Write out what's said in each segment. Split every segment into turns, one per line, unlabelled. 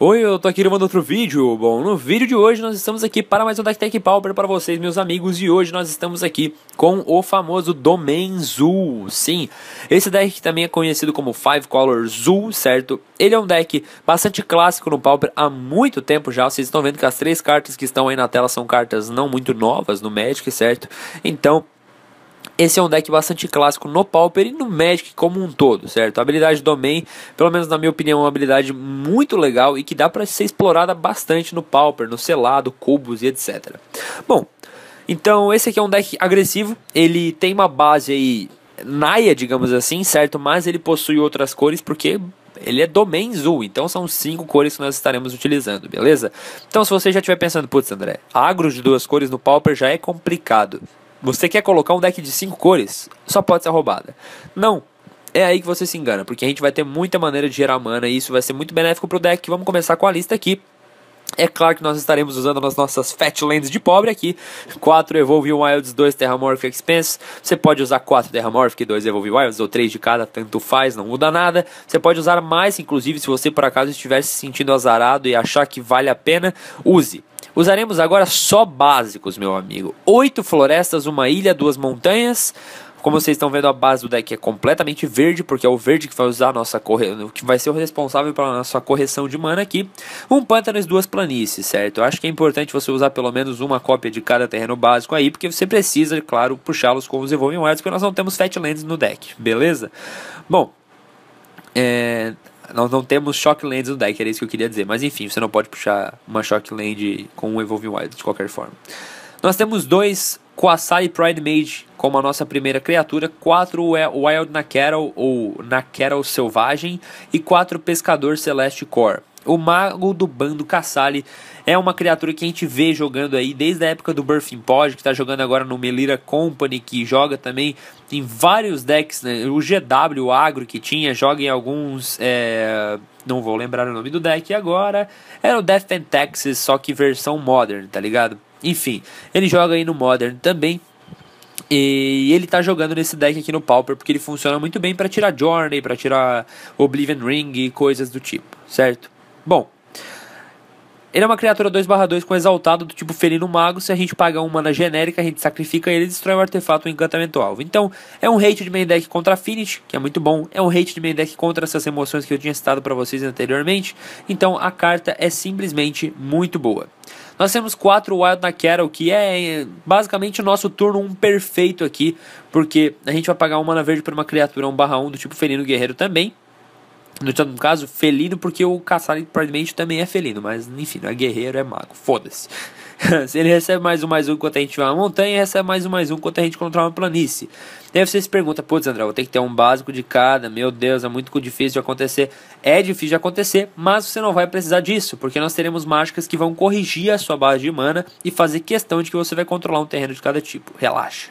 Oi, eu tô aqui gravando outro vídeo. Bom, no vídeo de hoje nós estamos aqui para mais um deck Pauper para vocês, meus amigos, e hoje nós estamos aqui com o famoso Domain Zoo. Sim, esse deck também é conhecido como Five Color Zoo, certo? Ele é um deck bastante clássico no Pauper há muito tempo já. Vocês estão vendo que as três cartas que estão aí na tela são cartas não muito novas no Magic, certo? Então, esse é um deck bastante clássico no Pauper e no Magic como um todo, certo? A habilidade Domain, pelo menos na minha opinião, é uma habilidade muito legal e que dá para ser explorada bastante no Pauper, no Selado, Cubos e etc. Bom, então esse aqui é um deck agressivo, ele tem uma base aí naia, digamos assim, certo? Mas ele possui outras cores porque ele é domain zul. então são cinco cores que nós estaremos utilizando, beleza? Então se você já estiver pensando, putz André, agro de duas cores no Pauper já é complicado. Você quer colocar um deck de cinco cores? Só pode ser roubada. Não. É aí que você se engana, porque a gente vai ter muita maneira de gerar mana e isso vai ser muito benéfico pro deck. Vamos começar com a lista aqui. É claro que nós estaremos usando nas nossas Fatlands de pobre aqui. 4 Evolve Wilds, 2 Terramorphic Expense. Você pode usar 4 Terramorphic, 2 Evolve Wilds, ou 3 de cada, tanto faz, não muda nada. Você pode usar mais, inclusive, se você por acaso estiver se sentindo azarado e achar que vale a pena, use. Usaremos agora só básicos, meu amigo. 8 florestas, 1 ilha, 2 montanhas. Como vocês estão vendo, a base do deck é completamente verde, porque é o verde que vai usar nossa corre... que vai ser o responsável pela nossa correção de mana aqui. Um pântano e duas planícies, certo? Eu acho que é importante você usar pelo menos uma cópia de cada terreno básico aí, porque você precisa, é claro, puxá-los com os Evolving Wilds, porque nós não temos Fatlands no deck, beleza? Bom, é... Nós não temos Shocklands no deck, era isso que eu queria dizer. Mas enfim, você não pode puxar uma Shockland com um Evolving Wild de qualquer forma. Nós temos dois Quasai Pride Mage como a nossa primeira criatura, 4 é Wild Nacarol ou Nacarol Selvagem e 4 Pescador Celeste Core. O mago do bando Cassali é uma criatura que a gente vê jogando aí desde a época do Birthing Pod, que está jogando agora no Melira Company, que joga também em vários decks, né? o GW o Agro que tinha, joga em alguns. É... Não vou lembrar o nome do deck agora. Era é o Death and Texas, só que versão Modern, tá ligado? Enfim, ele joga aí no Modern também. E ele tá jogando nesse deck aqui no Pauper porque ele funciona muito bem para tirar Journey, para tirar Oblivion Ring e coisas do tipo, certo? Bom, ele é uma criatura 2/2 com exaltado do tipo felino mago. Se a gente paga uma mana genérica, a gente sacrifica ele e destrói o um artefato um encantamento alvo. Então, é um hate de main deck contra Affinity, que é muito bom. É um hate de main deck contra essas emoções que eu tinha citado para vocês anteriormente. Então, a carta é simplesmente muito boa. Nós temos quatro Wild na Carol, que é, é basicamente o nosso turno 1 um perfeito aqui, porque a gente vai pagar uma mana verde para uma criatura 1/1 do tipo felino guerreiro também. No caso, felino, porque o caçar aparentemente também é felino, mas enfim, não é guerreiro, é mago, foda-se. se ele recebe mais um, mais um enquanto a gente vai à montanha, recebe mais um, mais um enquanto a gente controla uma planície. Daí você se pergunta, putz, André, vou ter que ter um básico de cada, meu Deus, é muito difícil de acontecer. É difícil de acontecer, mas você não vai precisar disso, porque nós teremos mágicas que vão corrigir a sua base de mana e fazer questão de que você vai controlar um terreno de cada tipo. Relaxa.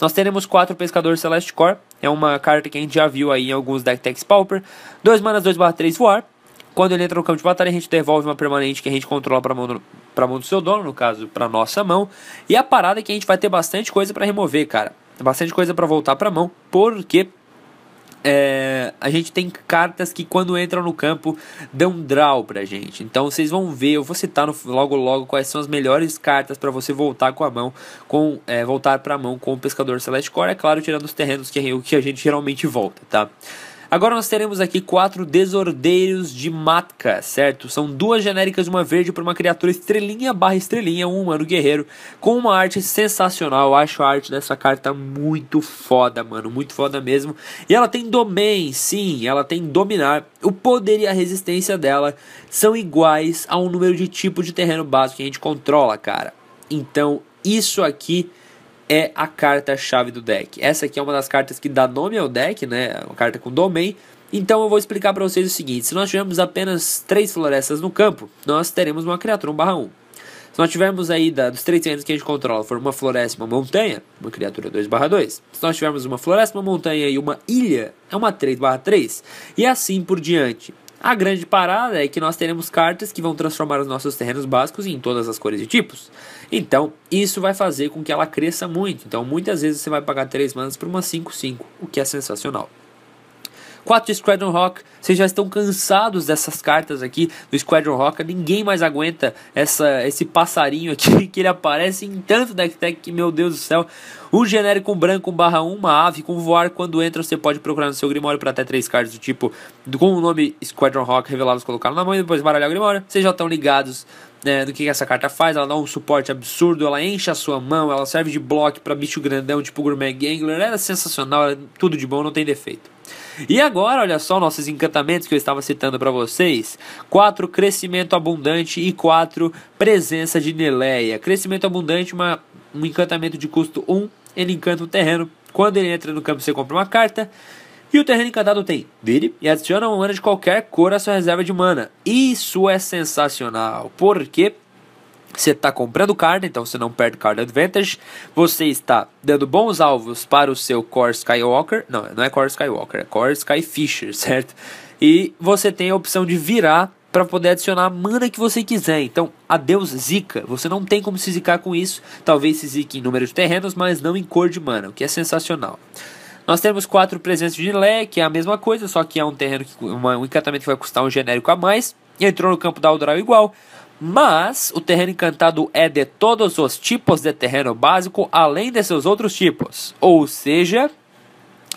Nós teremos quatro pescadores Celeste Core, é uma carta que a gente já viu aí em alguns deck Tex Pauper. 2 manas, 2 barra 3 voar. Quando ele entra no campo de batalha, a gente devolve uma permanente que a gente controla para mão do, mão do seu dono, no caso, para nossa mão. E a parada é que a gente vai ter bastante coisa para remover, cara. Bastante coisa para voltar para mão, porque é, a gente tem cartas que quando entram no campo dão draw pra gente. Então vocês vão ver, eu vou citar no, logo logo quais são as melhores cartas para você voltar com a mão, com é, voltar para a mão com o pescador Celeste Core, é claro, tirando os terrenos que, que a gente geralmente volta, tá? Agora nós teremos aqui quatro Desordeiros de Matka, certo? São duas genéricas, uma verde para uma criatura estrelinha barra estrelinha, um humano guerreiro, com uma arte sensacional. Eu acho a arte dessa carta muito foda, mano, muito foda mesmo. E ela tem Domain, sim, ela tem Dominar. O poder e a resistência dela são iguais a um número de tipo de terreno básico que a gente controla, cara. Então, isso aqui é a carta-chave do deck. Essa aqui é uma das cartas que dá nome ao deck, né? É uma carta com domain. Então eu vou explicar para vocês o seguinte: se nós tivermos apenas três florestas no campo, nós teremos uma criatura 1/1. Se nós tivermos aí da, dos três terrenos que a gente controla for uma floresta e uma montanha, uma criatura 2/2. Se nós tivermos uma floresta, uma montanha e uma ilha, é uma 3/3. E assim por diante. A grande parada é que nós teremos cartas que vão transformar os nossos terrenos básicos em todas as cores e tipos. Então, isso vai fazer com que ela cresça muito. Então, muitas vezes você vai pagar 3 manas por uma 5-5, o que é sensacional. 4 Squadron Rock. Vocês já estão cansados dessas cartas aqui do Squadron Rock. Ninguém mais aguenta essa, esse passarinho aqui que ele aparece em tanto deck tech que, meu Deus do céu. Um genérico branco, barra 1, uma ave com voar. Quando entra, você pode procurar no seu Grimório para até três cartas do tipo com o nome Squadron Rock revelados, colocar na mão e depois baralhar o Grimório. Vocês já estão ligados né, do que essa carta faz. Ela dá um suporte absurdo, ela enche a sua mão, ela serve de bloco para bicho grandão, tipo Gourmet Gangler. Era é sensacional, era é tudo de bom, não tem defeito. E agora, olha só nossos encantamentos que eu estava citando para vocês: 4 crescimento abundante e 4 presença de Neleia. Crescimento abundante, uma, um encantamento de custo 1, um, ele encanta o terreno. Quando ele entra no campo, você compra uma carta. E o terreno encantado tem dele e adiciona uma mana de qualquer cor à sua reserva de mana. Isso é sensacional, porque você está comprando carta, então você não perde card advantage. Você está dando bons alvos para o seu Core Skywalker. Não, não é Core Skywalker, é Core Skyfisher, certo? E você tem a opção de virar para poder adicionar a mana que você quiser. Então, adeus zica. Você não tem como se zicar com isso. Talvez se zique em número de terrenos, mas não em cor de mana, o que é sensacional. Nós temos quatro presenças de Lé, que é a mesma coisa, só que é um terreno que uma, um encantamento que vai custar um genérico a mais. Entrou no campo da Aldoral igual. Mas o terreno encantado é de todos os tipos de terreno básico, além de seus outros tipos. Ou seja,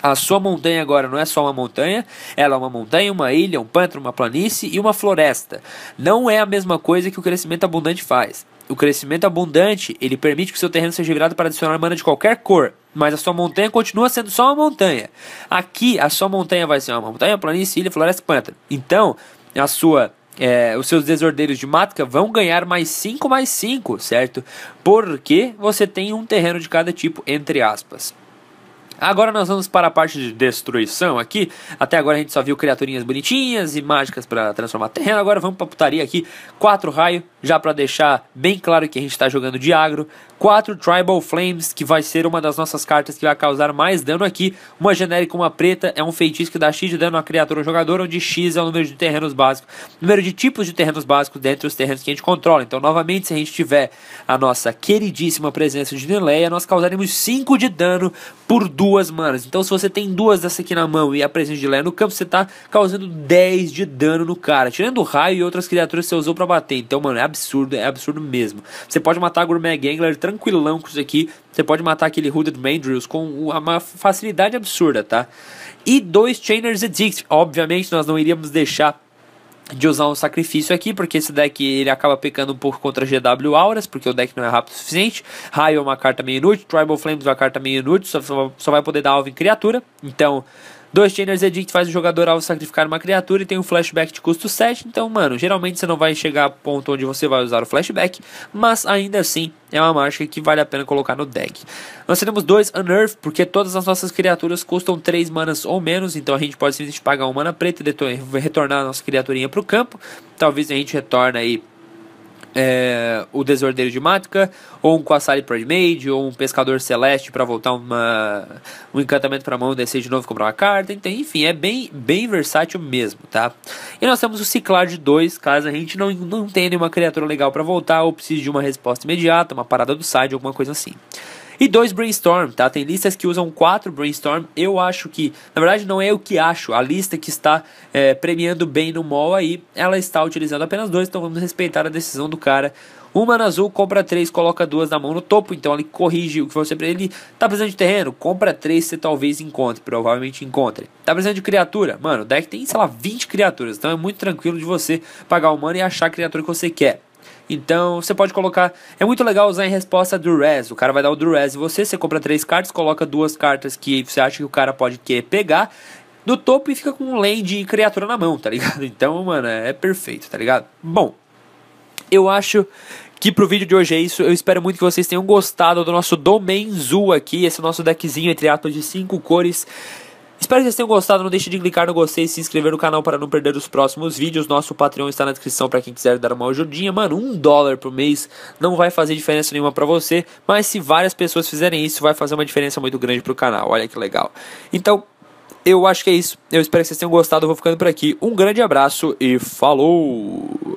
a sua montanha agora não é só uma montanha, ela é uma montanha, uma ilha, um pântano, uma planície e uma floresta. Não é a mesma coisa que o crescimento abundante faz. O crescimento abundante, ele permite que seu terreno seja virado para adicionar mana de qualquer cor. Mas a sua montanha continua sendo só uma montanha. Aqui, a sua montanha vai ser uma montanha, planície, ilha, floresta, pântano. Então, a sua é, os seus desordeiros de mata vão ganhar mais 5 mais 5, certo? Porque você tem um terreno de cada tipo, entre aspas. Agora nós vamos para a parte de destruição aqui. Até agora a gente só viu criaturinhas bonitinhas e mágicas para transformar terreno. Agora vamos para putaria aqui. Quatro raios, já para deixar bem claro que a gente está jogando de agro. Quatro Tribal Flames, que vai ser uma das nossas cartas que vai causar mais dano aqui. Uma genérica, uma preta, é um feitiço que dá X de dano a criatura ou jogador, onde X é o número de terrenos básicos, número de tipos de terrenos básicos dentro dos terrenos que a gente controla. Então, novamente, se a gente tiver a nossa queridíssima presença de Neleia, nós causaremos 5 de dano por duas duas manas. Então, se você tem duas dessa aqui na mão e a presença de Leia no campo, você tá causando 10 de dano no cara. Tirando o raio e outras criaturas que você usou para bater. Então, mano, é absurdo, é absurdo mesmo. Você pode matar a Gourmet Gangler tranquilão com isso aqui. Você pode matar aquele Hooded Mandrills com uma facilidade absurda, tá? E dois Chainers Edict. Obviamente, nós não iríamos deixar de usar um sacrifício aqui, porque esse deck ele acaba pecando um pouco contra GW Auras, porque o deck não é rápido o suficiente. Raio é uma carta meio inútil, Tribal Flames é uma carta meio inútil, só, só vai poder dar alvo em criatura. Então, Dois Chainer's Edict faz o jogador alvo sacrificar uma criatura e tem um flashback de custo 7. Então, mano, geralmente você não vai chegar ao ponto onde você vai usar o flashback, mas ainda assim é uma mágica que vale a pena colocar no deck. Nós teremos dois Unearth, porque todas as nossas criaturas custam 3 manas ou menos, então a gente pode simplesmente pagar uma mana preta e retornar a nossa criaturinha para o campo. Talvez a gente retorne aí é, o Desordeiro de Matka, ou um Pride Predmade, ou um Pescador Celeste para voltar uma, um encantamento para mão, descer de novo comprar uma carta. Então, enfim, é bem, bem versátil mesmo, tá? E nós temos o Ciclar de 2, caso a gente não, não tenha nenhuma criatura legal para voltar, ou precise de uma resposta imediata, uma parada do side, alguma coisa assim. E dois brainstorm, tá? Tem listas que usam quatro brainstorm. Eu acho que, na verdade, não é o que acho. A lista que está é, premiando bem no mall aí, ela está utilizando apenas dois, então vamos respeitar a decisão do cara. Uma na azul, compra três, coloca duas na mão no topo. Então ele corrige o que você Ele tá precisando de terreno? Compra três, você talvez encontre, provavelmente encontre. Tá precisando de criatura? Mano, o deck tem, sei lá, 20 criaturas. Então é muito tranquilo de você pagar o mana e achar a criatura que você quer. Então você pode colocar. É muito legal usar em resposta do res. O cara vai dar o do res. Você, você compra três cartas, coloca duas cartas que você acha que o cara pode querer pegar no topo e fica com um land e criatura na mão, tá ligado? Então, mano, é perfeito, tá ligado? Bom, eu acho que pro vídeo de hoje é isso. Eu espero muito que vocês tenham gostado do nosso Domain Zoo aqui, esse nosso deckzinho entre atos de cinco cores. Espero que vocês tenham gostado. Não deixe de clicar no gostei e se inscrever no canal para não perder os próximos vídeos. Nosso Patreon está na descrição para quem quiser dar uma ajudinha. Mano, um dólar por mês não vai fazer diferença nenhuma para você, mas se várias pessoas fizerem isso, vai fazer uma diferença muito grande para o canal. Olha que legal. Então, eu acho que é isso. Eu espero que vocês tenham gostado. Eu vou ficando por aqui. Um grande abraço e falou!